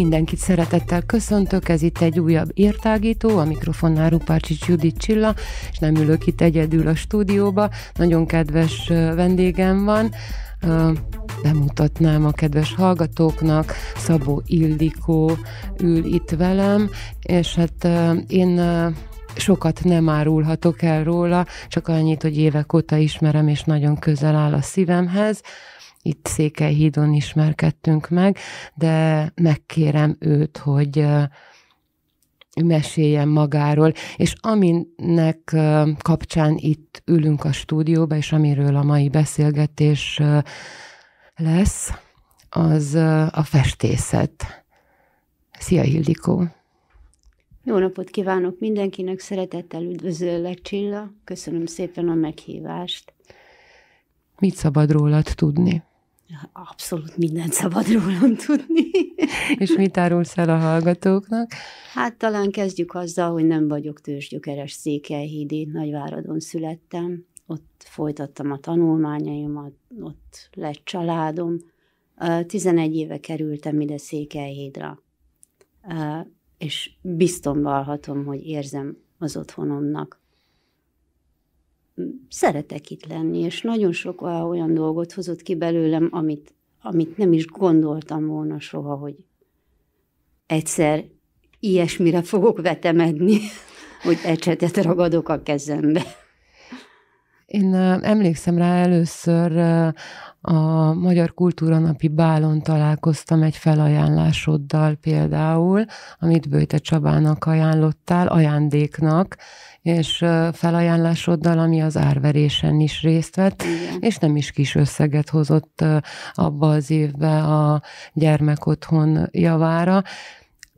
Mindenkit szeretettel köszöntök, ez itt egy újabb értágító, a mikrofonnál Rupácsics Judit Csilla, és nem ülök itt egyedül a stúdióba, nagyon kedves vendégem van, bemutatnám a kedves hallgatóknak, Szabó ildikó ül itt velem, és hát én sokat nem árulhatok el róla, csak annyit, hogy évek óta ismerem, és nagyon közel áll a szívemhez itt Székelyhídon ismerkedtünk meg, de megkérem őt, hogy meséljen magáról, és aminek kapcsán itt ülünk a stúdióba, és amiről a mai beszélgetés lesz, az a festészet. Szia Hildikó! Jó napot kívánok mindenkinek, szeretettel üdvözöllek Csilla, köszönöm szépen a meghívást. Mit szabad rólad tudni? Abszolút mindent szabad rólam tudni. És mit árulsz el a hallgatóknak? Hát talán kezdjük azzal, hogy nem vagyok tőzsgyökeres Székelyhídi, Nagyváradon születtem, ott folytattam a tanulmányaimat, ott lett családom. 11 éve kerültem ide Székelyhídra, és biztonvalhatom, hogy érzem az otthonomnak szeretek itt lenni, és nagyon sok olyan dolgot hozott ki belőlem, amit, amit nem is gondoltam volna soha, hogy egyszer ilyesmire fogok vetemedni, hogy ecsetet ragadok a kezembe. Én emlékszem rá először a Magyar Kultúra Napi bálon találkoztam egy felajánlásoddal például, amit Bőte Csabának ajánlottál, ajándéknak, és felajánlásoddal, ami az árverésen is részt vett, Igen. és nem is kis összeget hozott abba az évbe a gyermekotthon javára.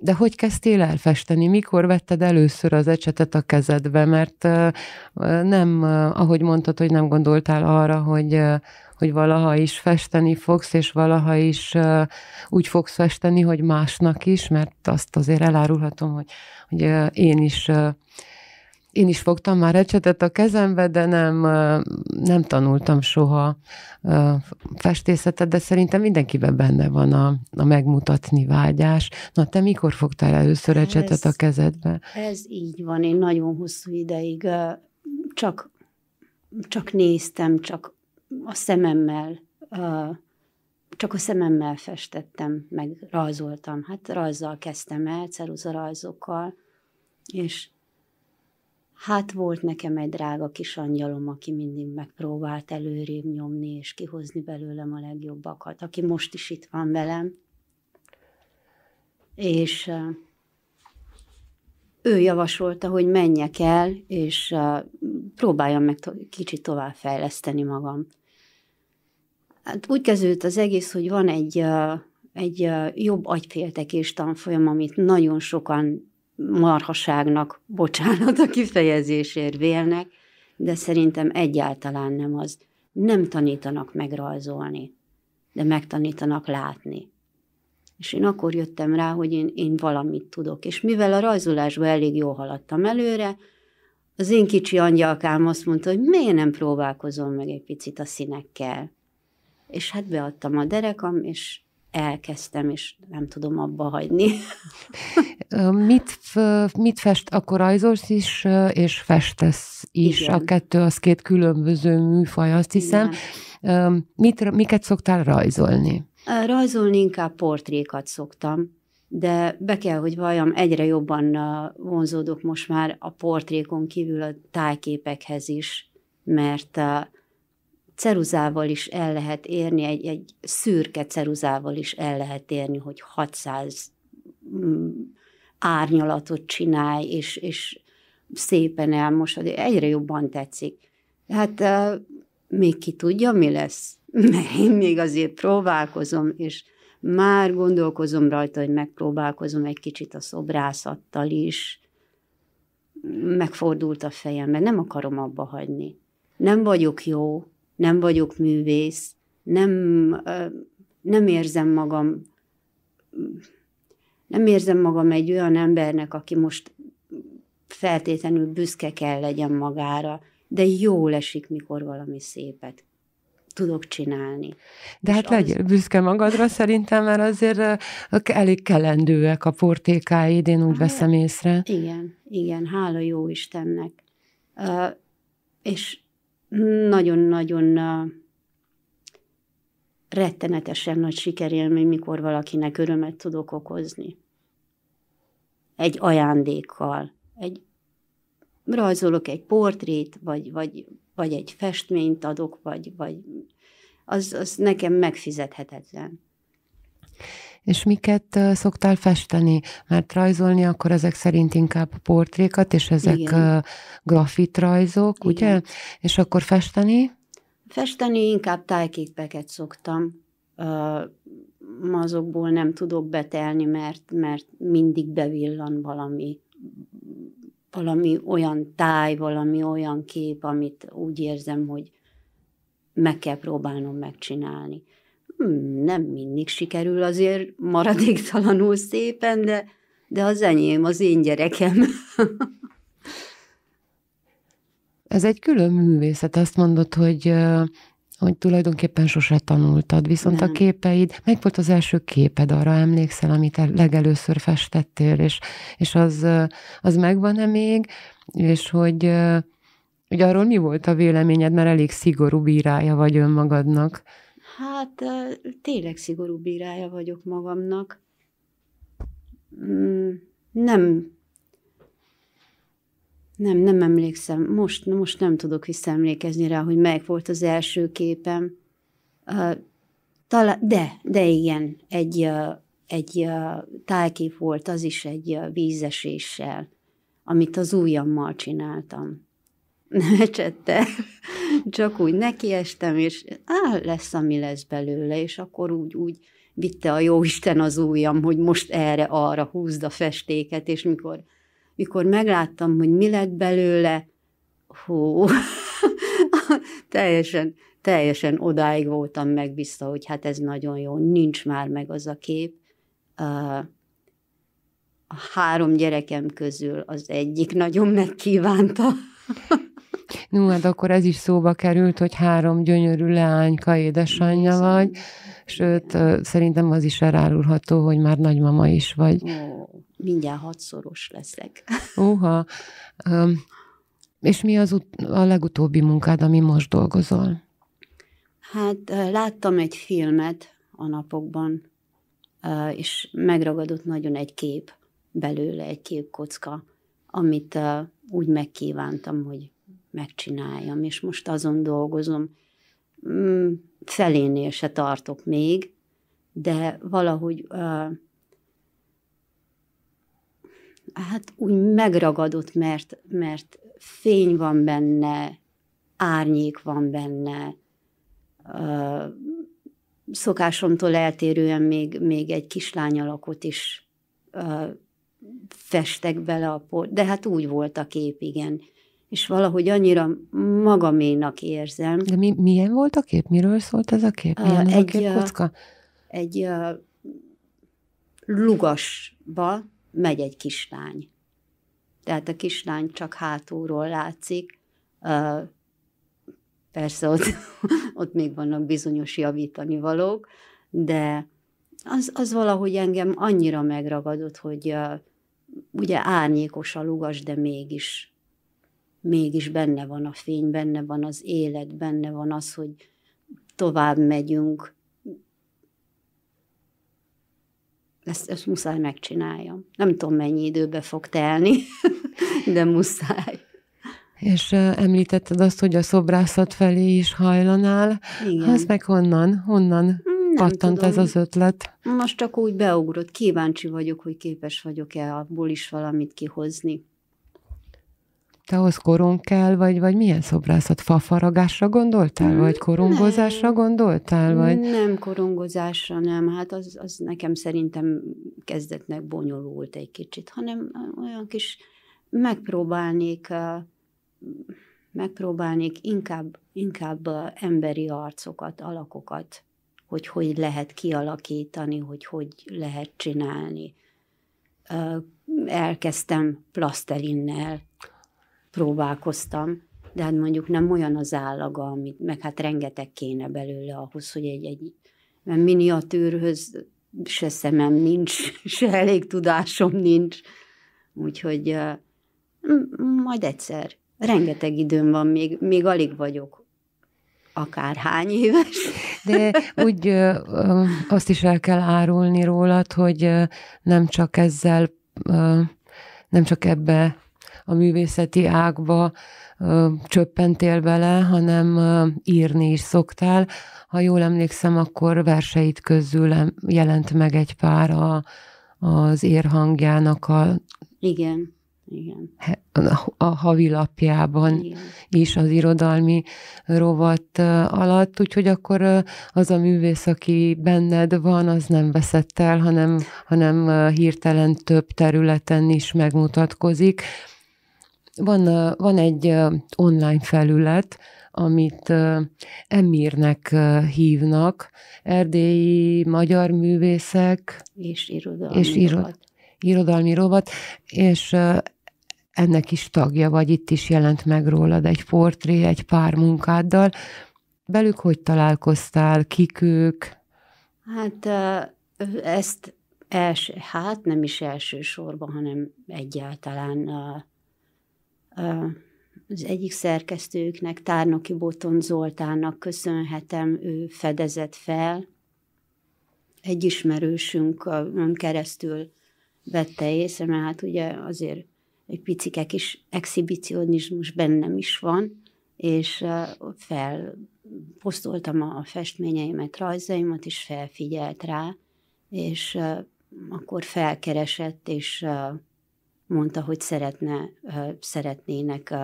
De hogy kezdtél el festeni? Mikor vetted először az ecsetet a kezedbe? Mert nem, ahogy mondtad, hogy nem gondoltál arra, hogy, hogy valaha is festeni fogsz, és valaha is úgy fogsz festeni, hogy másnak is, mert azt azért elárulhatom, hogy, hogy én is én is fogtam már ecsetet a kezembe, de nem, nem tanultam soha festészetet, de szerintem mindenkiben benne van a, a megmutatni vágyás. Na, te mikor fogtál először ecsetet ez, a kezedbe? Ez így van, én nagyon hosszú ideig csak, csak néztem, csak a szememmel csak a szememmel festettem, meg rajzoltam. Hát rajzzal kezdtem el, ceruza rajzokkal, és Hát volt nekem egy drága kis angyalom, aki mindig megpróbált előrébb nyomni és kihozni belőlem a legjobbakat, aki most is itt van velem. És ő javasolta, hogy menjek el, és próbáljam meg kicsit tovább fejleszteni magam. Hát úgy kezdődött az egész, hogy van egy, egy jobb agyféltekés tanfolyam, amit nagyon sokan marhaságnak, bocsánat a kifejezésért vélnek, de szerintem egyáltalán nem az. Nem tanítanak megrajzolni, de megtanítanak látni. És én akkor jöttem rá, hogy én, én valamit tudok. És mivel a rajzolásban elég jól haladtam előre, az én kicsi angyalkám azt mondta, hogy miért nem próbálkozom meg egy picit a színekkel. És hát beadtam a derekam, és elkezdtem, és nem tudom abba hagyni. mit, mit fest, akkor rajzolsz is, és festesz is. Igen. A kettő az két különböző műfaj, azt hiszem. Mit, miket szoktál rajzolni? Rajzolni inkább portrékat szoktam, de be kell, hogy valljam, egyre jobban vonzódok most már a portrékon kívül a tájképekhez is, mert ceruzával is el lehet érni, egy, egy szürke ceruzával is el lehet érni, hogy 600 mm, árnyalatot csinálj, és, és szépen elmosod, egyre jobban tetszik. Hát még ki tudja, mi lesz? Mert én még azért próbálkozom, és már gondolkozom rajta, hogy megpróbálkozom egy kicsit a szobrászattal is. Megfordult a fejem, mert nem akarom abba hagyni. Nem vagyok jó, nem vagyok művész, nem, nem érzem magam nem érzem magam egy olyan embernek, aki most feltétlenül büszke kell legyen magára, de jól esik, mikor valami szépet tudok csinálni. De hát legyél az... büszke magadra szerintem, mert azért elég kelendőek a portékáid, én úgy hát, veszem észre. Igen, igen, hála jó Istennek. Uh, és nagyon-nagyon rettenetesen nagy sikerélmény, mikor valakinek örömet tudok okozni. Egy ajándékkal, egy rajzolok egy portrét, vagy, vagy, vagy egy festményt adok, vagy, vagy az, az nekem megfizethetetlen. És miket szoktál festeni? Mert rajzolni akkor ezek szerint inkább portrékat, és ezek grafit grafitrajzok, Igen. ugye? És akkor festeni? Festeni inkább tájképeket szoktam. Azokból nem tudok betelni, mert, mert mindig bevillan valami valami olyan táj, valami olyan kép, amit úgy érzem, hogy meg kell próbálnom megcsinálni. Hm, nem mindig sikerül azért maradéktalanul szépen, de, de az enyém, az én gyerekem. Ez egy külön művészet, azt mondod, hogy hogy tulajdonképpen sose tanultad, viszont nem. a képeid, meg volt az első képed, arra emlékszel, amit legelőször festettél, és, és az, az megvan-e még, és hogy, hogy arról mi volt a véleményed, mert elég szigorú bírája vagy önmagadnak. Hát tényleg szigorú bírája vagyok magamnak. Mm, nem, nem, nem emlékszem. Most, most nem tudok visszaemlékezni rá, hogy meg volt az első képem. Talán, de, de igen, egy, egy tájkép volt, az is egy vízeséssel, amit az ujjammal csináltam. Csette. Csak úgy nekiestem, és á, lesz, ami lesz belőle, és akkor úgy, úgy vitte a jóisten az ujjam, hogy most erre, arra húzd a festéket, és mikor, mikor megláttam, hogy mi lett belőle, hú, teljesen, teljesen odáig voltam megbízta, hogy hát ez nagyon jó, nincs már meg az a kép. A három gyerekem közül az egyik nagyon megkívánta, No, hát akkor ez is szóba került, hogy három gyönyörű leányka édesanyja vagy, sőt, szerintem az is elárulható, hogy már nagymama is vagy. Mindjárt hatszoros leszek. Uha. és mi az ut- a legutóbbi munkád, ami most dolgozol? Hát láttam egy filmet a napokban, és megragadott nagyon egy kép belőle, egy képkocka. kocka amit uh, úgy megkívántam, hogy megcsináljam, és most azon dolgozom. Mm, felénél se tartok még, de valahogy uh, hát úgy megragadott, mert, mert fény van benne, árnyék van benne, uh, szokásomtól eltérően még, még egy kislány alakot is uh, festek bele a port, de hát úgy volt a kép, igen. És valahogy annyira magaménak érzem. De mi, milyen volt a kép? Miről szólt ez a kép? Milyen a, egy, a képkocka? Egy a, lugasba megy egy kislány. Tehát a kislány csak hátulról látszik. A, persze ott, ott még vannak bizonyos javítani valók, de az, az valahogy engem annyira megragadott, hogy a, ugye árnyékos a lugas, de mégis, mégis benne van a fény, benne van az élet, benne van az, hogy tovább megyünk. Ezt, ezt muszáj megcsináljam. Nem tudom, mennyi időbe fog telni, de muszáj. És említetted azt, hogy a szobrászat felé is hajlanál. Igen. Az meg honnan? Honnan? Hm, pattant tudom. ez az ötlet? Most csak úgy beugrott. Kíváncsi vagyok, hogy képes vagyok-e abból is valamit kihozni. Te ahhoz korong kell, vagy, vagy milyen szobrászat? Fafaragásra gondoltál, vagy mm, korongozásra nem. gondoltál? Vagy? Nem korongozásra, nem. Hát az, az nekem szerintem kezdetnek bonyolult egy kicsit, hanem olyan kis megpróbálnék megpróbálnék inkább, inkább emberi arcokat, alakokat hogy hogy lehet kialakítani, hogy hogy lehet csinálni. Elkezdtem plasztelinnel, próbálkoztam, de hát mondjuk nem olyan az állaga, amit, meg hát rengeteg kéne belőle ahhoz, hogy egy, egy mert miniatűrhöz se szemem nincs, se elég tudásom nincs. Úgyhogy majd egyszer. Rengeteg időm van, még, még alig vagyok akárhány éves. De úgy ö, ö, azt is el kell árulni rólad, hogy ö, nem csak ezzel, ö, nem csak ebbe a művészeti ágba ö, csöppentél bele, hanem ö, írni is szoktál. Ha jól emlékszem, akkor verseit közül jelent meg egy pár a, az érhangjának a Igen. Igen. a havilapjában Igen. is az irodalmi rovat alatt, úgyhogy akkor az a művész, aki benned van, az nem veszett el, hanem, hanem hirtelen több területen is megmutatkozik. Van, van egy online felület, amit Emirnek hívnak, erdélyi magyar művészek. És irodalmi. És irodalmi rovat, és ennek is tagja vagy, itt is jelent meg rólad egy portré, egy pár munkáddal. Belük hogy találkoztál, kik ők? Hát ezt els, hát nem is elsősorban, hanem egyáltalán a, a, az egyik szerkesztőknek, Tárnoki Boton Zoltánnak köszönhetem, ő fedezett fel, egy ismerősünk keresztül vette észre, mert hát ugye azért egy picike kis exhibicionizmus bennem is van, és felposztoltam a festményeimet, rajzaimat, és felfigyelt rá, és akkor felkeresett, és mondta, hogy szeretne, szeretnének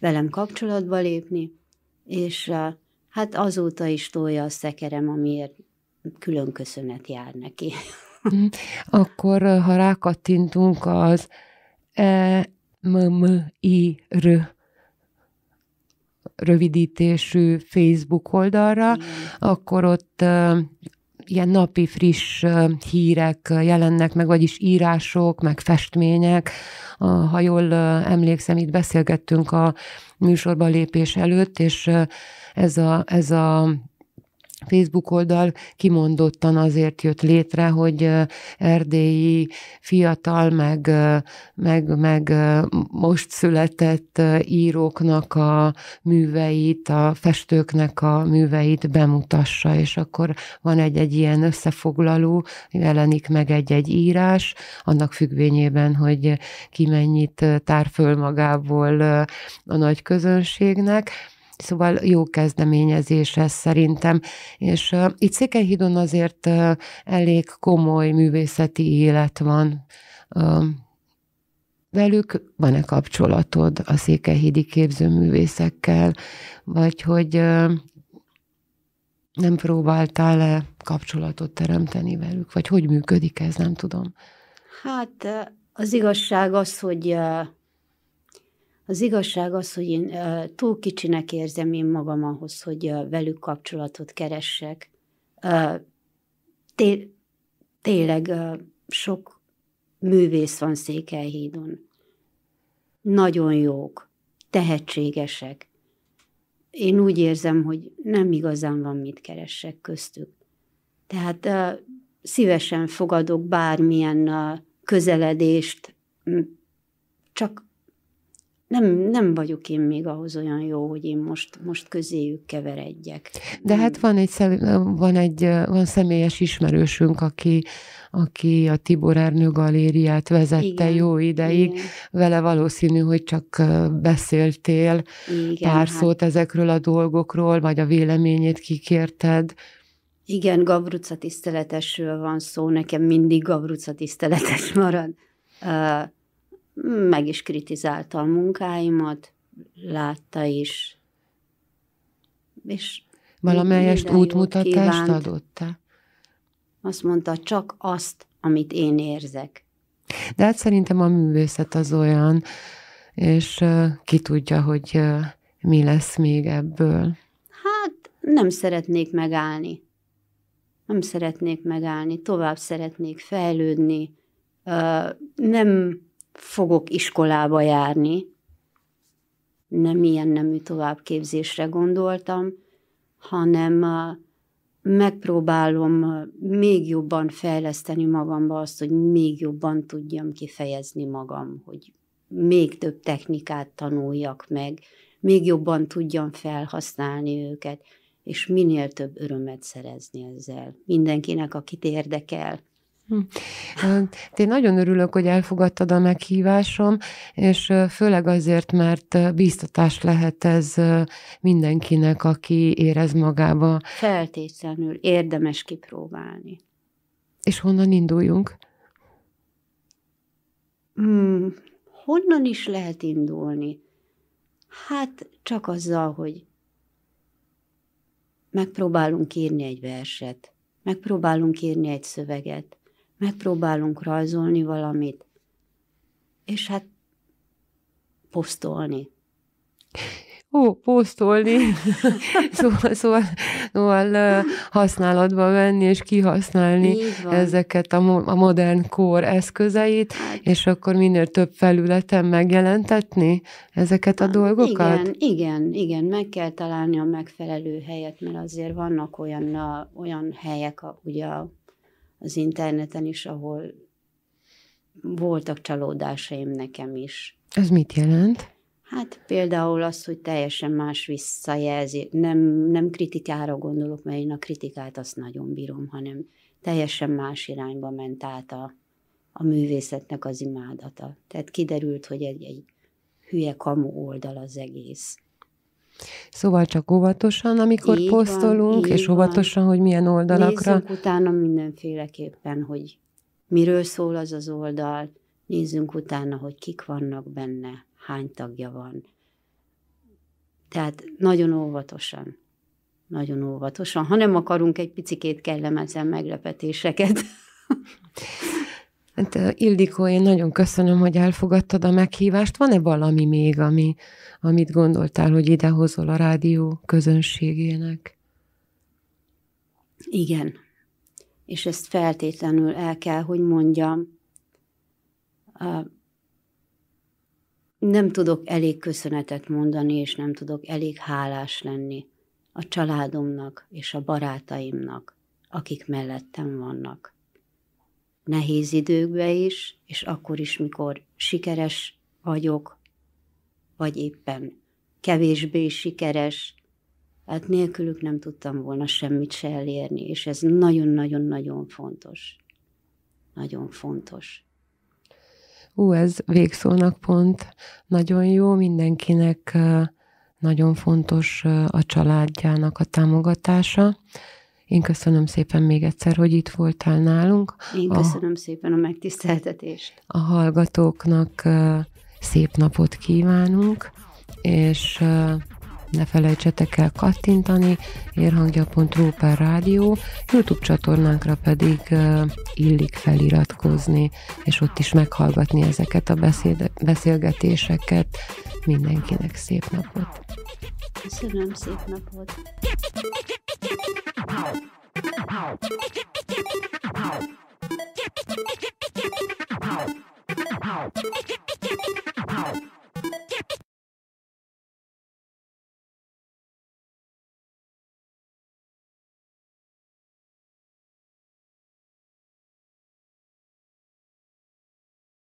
velem kapcsolatba lépni, és hát azóta is tolja a szekerem, amiért külön köszönet jár neki. Hm. Akkor, ha rákattintunk az e m m i r rövidítésű Facebook oldalra, mm. akkor ott e, ilyen napi friss e, hírek jelennek meg, vagyis írások, meg festmények. Ha jól e, emlékszem, itt beszélgettünk a műsorba lépés előtt, és ez a, ez a Facebook oldal kimondottan azért jött létre, hogy erdélyi fiatal, meg, meg, meg most született íróknak a műveit, a festőknek a műveit bemutassa, és akkor van egy-egy ilyen összefoglaló, jelenik meg egy-egy írás, annak függvényében, hogy ki mennyit tár föl magából a nagy közönségnek, Szóval jó kezdeményezés ez szerintem. És uh, itt Székelyhídon azért uh, elég komoly művészeti élet van. Uh, velük van-e kapcsolatod a székelyhídi képzőművészekkel, vagy hogy uh, nem próbáltál-e kapcsolatot teremteni velük, vagy hogy működik ez, nem tudom. Hát az igazság az, hogy az igazság az, hogy én túl kicsinek érzem én magam ahhoz, hogy velük kapcsolatot keressek. Té- tényleg sok művész van Székelyhídon. Nagyon jók, tehetségesek. Én úgy érzem, hogy nem igazán van mit keressek köztük. Tehát szívesen fogadok bármilyen közeledést, csak nem, nem vagyok én még ahhoz olyan jó, hogy én most, most közéjük keveredjek. De hát van egy, van egy van személyes ismerősünk, aki, aki a Tibor Ernő galériát vezette igen, jó ideig. Igen. Vele valószínű, hogy csak beszéltél igen, pár hát. szót ezekről a dolgokról, vagy a véleményét kikérted. Igen, Gavruca tiszteletesről van szó, nekem mindig Gavruca tiszteletes marad. Uh, meg is kritizálta a munkáimat, látta is. És Valamelyest útmutatást adott-e? Azt mondta, csak azt, amit én érzek. De hát szerintem a művészet az olyan, és ki tudja, hogy mi lesz még ebből. Hát nem szeretnék megállni. Nem szeretnék megállni, tovább szeretnék fejlődni. nem fogok iskolába járni. Nem ilyen nemű továbbképzésre gondoltam, hanem uh, megpróbálom uh, még jobban fejleszteni magamba azt, hogy még jobban tudjam kifejezni magam, hogy még több technikát tanuljak meg, még jobban tudjam felhasználni őket, és minél több örömet szerezni ezzel. Mindenkinek, akit érdekel. Én hm. nagyon örülök, hogy elfogadtad a meghívásom, és főleg azért, mert bíztatás lehet ez mindenkinek, aki érez magába. Feltétlenül érdemes kipróbálni. És honnan induljunk? Hmm, honnan is lehet indulni? Hát csak azzal, hogy megpróbálunk írni egy verset, megpróbálunk írni egy szöveget, megpróbálunk rajzolni valamit, és hát posztolni. Ó, posztolni. szóval, szóval, szóval használatba venni és kihasználni ezeket a, mo- a modern kor eszközeit, hát. és akkor minél több felületen megjelentetni ezeket a ah, dolgokat? Igen, igen, igen, meg kell találni a megfelelő helyet, mert azért vannak olyan, olyan helyek, a, ugye a az interneten is, ahol voltak csalódásaim nekem is. Ez mit jelent? Hát például az, hogy teljesen más visszajelzi. Nem, nem kritikára gondolok, mert én a kritikát azt nagyon bírom, hanem teljesen más irányba ment át a, a művészetnek az imádata. Tehát kiderült, hogy egy, egy hülye kamu oldal az egész. Szóval csak óvatosan, amikor így posztolunk, van, és óvatosan, van. hogy milyen oldalakra. Nézzünk utána mindenféleképpen, hogy miről szól az az oldal, nézzünk utána, hogy kik vannak benne, hány tagja van. Tehát nagyon óvatosan. Nagyon óvatosan, ha nem akarunk egy picikét kellemetlen meglepetéseket. Hát eh, Ildikó, én nagyon köszönöm, hogy elfogadtad a meghívást. Van-e valami még, ami, amit gondoltál, hogy idehozol a rádió közönségének? Igen. És ezt feltétlenül el kell, hogy mondjam. Nem tudok elég köszönetet mondani, és nem tudok elég hálás lenni a családomnak és a barátaimnak, akik mellettem vannak nehéz időkbe is, és akkor is, mikor sikeres vagyok, vagy éppen kevésbé sikeres, hát nélkülük nem tudtam volna semmit se elérni, és ez nagyon-nagyon-nagyon fontos. Nagyon fontos. Ú, ez végszónak pont nagyon jó, mindenkinek nagyon fontos a családjának a támogatása. Én köszönöm szépen még egyszer, hogy itt voltál nálunk. Én köszönöm a, szépen a megtiszteltetést. A hallgatóknak szép napot kívánunk, és ne felejtsetek el kattintani, érhangja.ru per rádió, YouTube csatornánkra pedig illik feliratkozni, és ott is meghallgatni ezeket a beszél- beszélgetéseket. Mindenkinek szép napot! Köszönöm, szép napot! Ow!